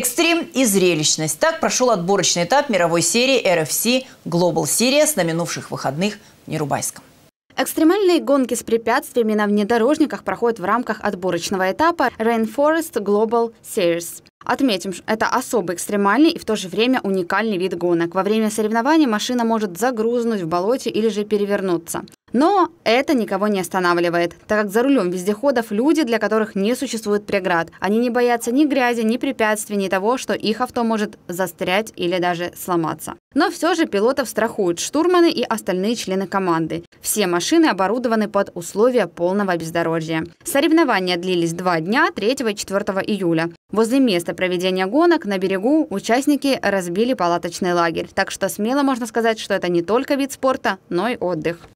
Экстрим и зрелищность. Так прошел отборочный этап мировой серии RFC Global Series на минувших выходных в Нерубайском. Экстремальные гонки с препятствиями на внедорожниках проходят в рамках отборочного этапа Rainforest Global Series. Отметим, что это особо экстремальный и в то же время уникальный вид гонок. Во время соревнований машина может загрузнуть в болоте или же перевернуться. Но это никого не останавливает, так как за рулем вездеходов люди, для которых не существует преград. Они не боятся ни грязи, ни препятствий, ни того, что их авто может застрять или даже сломаться. Но все же пилотов страхуют штурманы и остальные члены команды. Все машины оборудованы под условия полного бездорожья. Соревнования длились два дня 3 и 4 июля. Возле места проведения гонок на берегу участники разбили палаточный лагерь. Так что смело можно сказать, что это не только вид спорта, но и отдых.